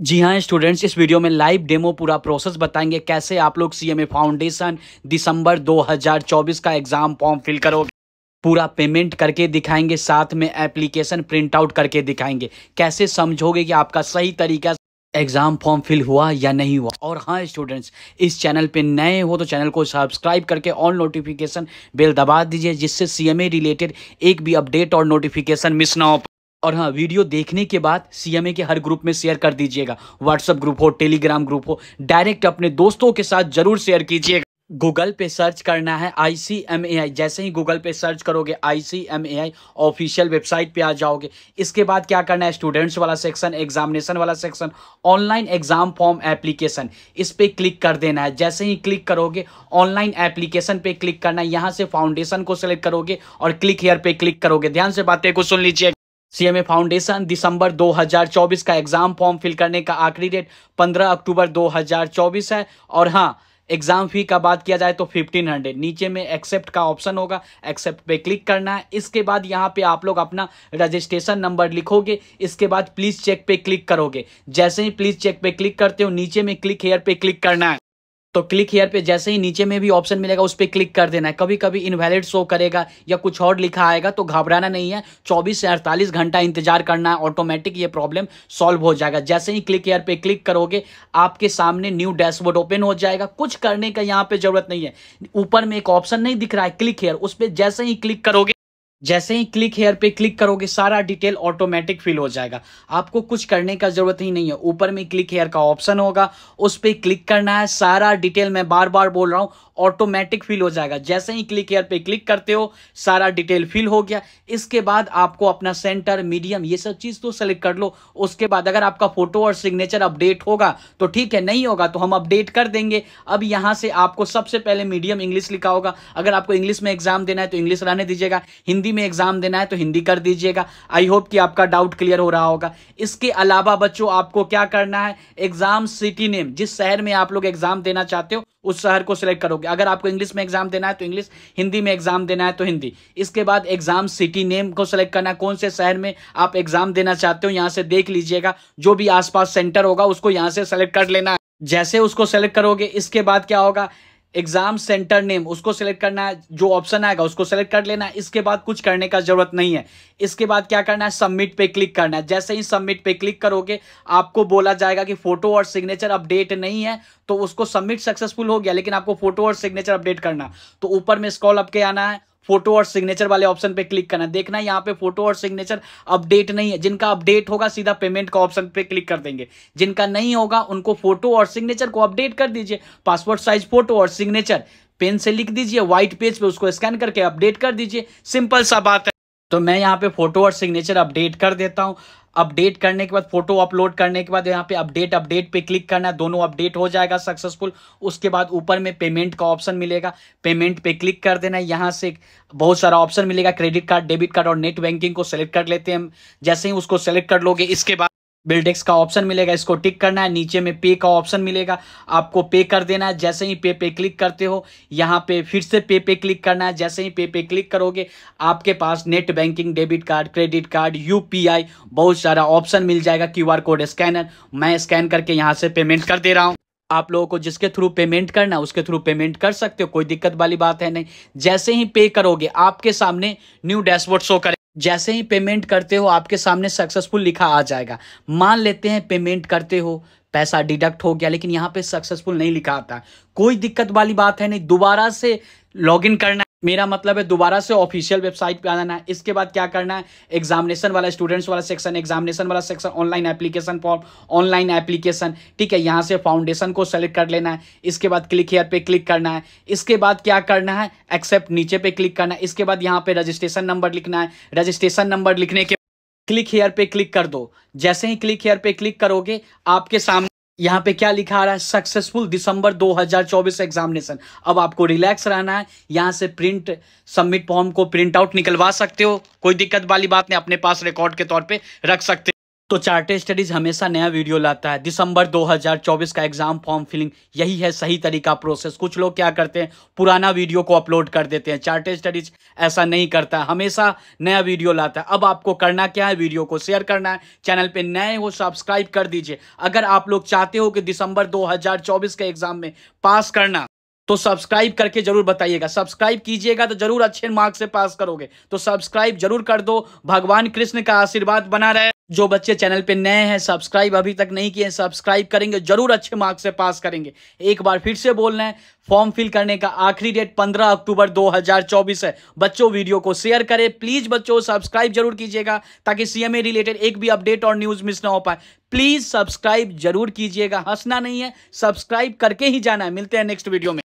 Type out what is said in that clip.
जी हाँ स्टूडेंट्स इस वीडियो में लाइव डेमो पूरा प्रोसेस बताएंगे कैसे आप लोग सीएमए फाउंडेशन दिसंबर 2024 का एग्ज़ाम फॉर्म फिल करोगे पूरा पेमेंट करके दिखाएंगे साथ में एप्लीकेशन प्रिंट आउट करके दिखाएंगे कैसे समझोगे कि आपका सही तरीका एग्ज़ाम फॉर्म फिल हुआ या नहीं हुआ और हाँ स्टूडेंट्स इस चैनल पे नए हो तो चैनल को सब्सक्राइब करके ऑल नोटिफिकेशन बेल दबा दीजिए जिससे सीएमए रिलेटेड एक भी अपडेट और नोटिफिकेशन मिस ना हो और हाँ वीडियो देखने के बाद सीएमए के हर ग्रुप में शेयर कर दीजिएगा व्हाट्सएप ग्रुप हो टेलीग्राम ग्रुप हो डायरेक्ट अपने दोस्तों के साथ जरूर शेयर कीजिएगा गूगल पे सर्च करना है आई सी एम ए आई जैसे ही गूगल पे सर्च करोगे I C M A I official website पे आ जाओगे इसके बाद क्या करना है स्टूडेंट्स वाला सेक्शन एग्जामिनेशन वाला section online exam form application इस पर क्लिक कर देना है जैसे ही क्लिक करोगे ऑनलाइन एप्लीकेशन पे क्लिक करना है यहाँ से फाउंडेशन को सेलेक्ट करोगे और क्लिक हेयर पे क्लिक करोगे ध्यान से बातें को सुन लीजिए सीएमए फाउंडेशन दिसंबर 2024 का एग्जाम फॉर्म फिल करने का आखिरी डेट 15 अक्टूबर 2024 है और हाँ एग्जाम फी का बात किया जाए तो 1500 नीचे में एक्सेप्ट का ऑप्शन होगा एक्सेप्ट पे क्लिक करना है इसके बाद यहाँ पे आप लोग अपना रजिस्ट्रेशन नंबर लिखोगे इसके बाद प्लीज चेक पे क्लिक करोगे जैसे ही प्लीज चेक पे क्लिक करते हो नीचे में क्लिक हेयर पे क्लिक करना है तो क्लिक हेयर पे जैसे ही नीचे में भी ऑप्शन मिलेगा उस पर क्लिक कर देना है कभी कभी इनवैलिड शो करेगा या कुछ और लिखा आएगा तो घबराना नहीं है 24 से 48 घंटा इंतजार करना है ऑटोमेटिक ये प्रॉब्लम सॉल्व हो जाएगा जैसे ही क्लिक हेयर पे क्लिक करोगे आपके सामने न्यू डैशबोर्ड ओपन हो जाएगा कुछ करने का यहाँ पे जरूरत नहीं है ऊपर में एक ऑप्शन नहीं दिख रहा है क्लिक हेयर उस पर जैसे ही क्लिक करोगे जैसे ही क्लिक हेयर पे क्लिक करोगे सारा डिटेल ऑटोमेटिक फिल हो जाएगा आपको कुछ करने का जरूरत ही नहीं है ऊपर में क्लिक हेयर का ऑप्शन होगा उस पर क्लिक करना है सारा डिटेल मैं बार बार बोल रहा हूँ ऑटोमेटिक फिल हो जाएगा जैसे ही क्लिक हेयर पे क्लिक करते हो सारा डिटेल फिल हो गया इसके बाद आपको अपना सेंटर मीडियम ये सब चीज़ तो सेलेक्ट कर लो उसके बाद अगर आपका फोटो और सिग्नेचर अपडेट होगा तो ठीक है नहीं होगा तो हम अपडेट कर देंगे अब यहाँ से आपको सबसे पहले मीडियम इंग्लिश लिखा होगा अगर आपको इंग्लिश में एग्जाम देना है तो इंग्लिश रहने दीजिएगा हिंदी में एग्जाम देना है तो हिंदी कर दीजिएगा आई होप कि आपका डाउट क्लियर हो रहा होगा इसके अलावा बच्चों आपको क्या करना है एग्जाम सिटी नेम जिस शहर में आप लोग एग्जाम देना चाहते हो उस शहर को सिलेक्ट करोगे अगर आपको इंग्लिश में एग्जाम देना है तो इंग्लिश हिंदी में एग्जाम देना है तो हिंदी इसके बाद एग्जाम सिटी नेम को सिलेक्ट करना है कौन से शहर में आप एग्जाम देना चाहते हो यहाँ से देख लीजिएगा जो भी आसपास सेंटर होगा उसको यहाँ से सेलेक्ट कर लेना है जैसे उसको सेलेक्ट करोगे इसके बाद क्या होगा एग्जाम सेंटर नेम उसको सेलेक्ट करना है जो ऑप्शन आएगा उसको सेलेक्ट कर लेना है इसके बाद कुछ करने का जरूरत नहीं है इसके बाद क्या करना है सबमिट पे क्लिक करना है जैसे ही सबमिट पे क्लिक करोगे आपको बोला जाएगा कि फोटो और सिग्नेचर अपडेट नहीं है तो उसको सबमिट सक्सेसफुल हो गया लेकिन आपको फोटो और सिग्नेचर अपडेट करना तो ऊपर में स्कॉल अपके आना है फोटो और सिग्नेचर वाले ऑप्शन पे क्लिक करना देखना यहाँ पे फोटो और सिग्नेचर अपडेट नहीं है जिनका अपडेट होगा सीधा पेमेंट का ऑप्शन पे क्लिक कर देंगे जिनका नहीं होगा उनको फोटो और सिग्नेचर को अपडेट कर दीजिए पासपोर्ट साइज फोटो और सिग्नेचर पेन से लिख दीजिए व्हाइट पेज पे उसको स्कैन करके अपडेट कर दीजिए सिंपल सा बात है तो मैं यहाँ पे फोटो और सिग्नेचर अपडेट कर देता हूँ अपडेट करने के बाद फोटो अपलोड करने के बाद यहाँ पे अपडेट अपडेट पे क्लिक करना है दोनों अपडेट हो जाएगा सक्सेसफुल उसके बाद ऊपर में पेमेंट का ऑप्शन मिलेगा पेमेंट पे क्लिक कर देना है यहाँ से बहुत सारा ऑप्शन मिलेगा क्रेडिट कार्ड डेबिट कार्ड और नेट बैंकिंग को सेलेक्ट कर लेते हैं हम जैसे ही उसको सेलेक्ट कर लोगे इसके बाद बिल्डेक्स का ऑप्शन मिलेगा इसको टिक करना है नीचे में पे का ऑप्शन मिलेगा आपको पे कर देना है जैसे ही पे पे क्लिक करते हो यहाँ पे फिर से पे पे क्लिक करना है जैसे ही पे पे क्लिक करोगे आपके पास net banking debit card credit card UPI बहुत सारा ऑप्शन मिल जाएगा क्यूआर कोड स्कैनर मैं स्कैन करके यहाँ से पेमेंट कर दे रहा हूँ आप लोगों को जिसके थ्रू पेमेंट करना उसके थ्रू पेमेंट कर सकते हो कोई दिक्कत वाली बात है नहीं जैसे ही पे करोगे आपके सामने न्यू डैशबोर्ड शो करें जैसे ही पेमेंट करते हो आपके सामने सक्सेसफुल लिखा आ जाएगा मान लेते हैं पेमेंट करते हो पैसा डिडक्ट हो गया लेकिन यहाँ पे सक्सेसफुल नहीं लिखा आता कोई दिक्कत वाली बात है नहीं दोबारा से लॉगिन करना मेरा मतलब है दोबारा से ऑफिशियल वेबसाइट पे आ जाना है इसके बाद क्या करना है एग्जामिनेशन वाला स्टूडेंट्स वाला सेक्शन एग्जामिनेशन वाला section online application form online application ठीक है यहाँ से फाउंडेशन को सेलेक्ट कर लेना है इसके बाद क्लिक हेयर पे क्लिक करना है इसके बाद क्या करना है एक्सेप्ट नीचे पे क्लिक करना है इसके बाद यहाँ पे रजिस्ट्रेशन नंबर लिखना है रजिस्ट्रेशन नंबर लिखने के क्लिक हेयर पे क्लिक कर दो जैसे ही क्लिक हेयर पे क्लिक करोगे आपके सामने यहाँ पे क्या लिखा आ रहा है सक्सेसफुल दिसंबर 2024 एग्जामिनेशन अब आपको रिलैक्स रहना है यहाँ से प्रिंट सबमिट फॉर्म को प्रिंट आउट निकलवा सकते हो कोई दिक्कत वाली बात नहीं अपने पास रिकॉर्ड के तौर पे रख सकते हो तो चार्टेड स्टडीज हमेशा नया वीडियो लाता है दिसंबर 2024 का एग्जाम फॉर्म फिलिंग यही है सही तरीका प्रोसेस कुछ लोग क्या करते हैं पुराना वीडियो को अपलोड कर देते हैं चार्टेड स्टडीज ऐसा नहीं करता है हमेशा नया वीडियो लाता है अब आपको करना क्या है वीडियो को शेयर करना है चैनल पे नए हो सब्सक्राइब कर दीजिए अगर आप लोग चाहते हो कि दिसंबर दो के एग्जाम में पास करना तो सब्सक्राइब करके जरूर बताइएगा सब्सक्राइब कीजिएगा तो जरूर अच्छे मार्क्स से पास करोगे तो सब्सक्राइब जरूर कर दो भगवान कृष्ण का आशीर्वाद बना रहे जो बच्चे चैनल पे नए हैं सब्सक्राइब अभी तक नहीं किए सब्सक्राइब करेंगे जरूर अच्छे मार्क्स से पास करेंगे एक बार फिर से बोल रहे हैं फॉर्म फिल करने का आखिरी डेट 15 अक्टूबर 2024 है बच्चों वीडियो को शेयर करें प्लीज बच्चों सब्सक्राइब जरूर कीजिएगा ताकि सीएमए रिलेटेड एक भी अपडेट और न्यूज मिस ना हो पाए प्लीज सब्सक्राइब जरूर कीजिएगा हंसना नहीं है सब्सक्राइब करके ही जाना है मिलते हैं नेक्स्ट वीडियो में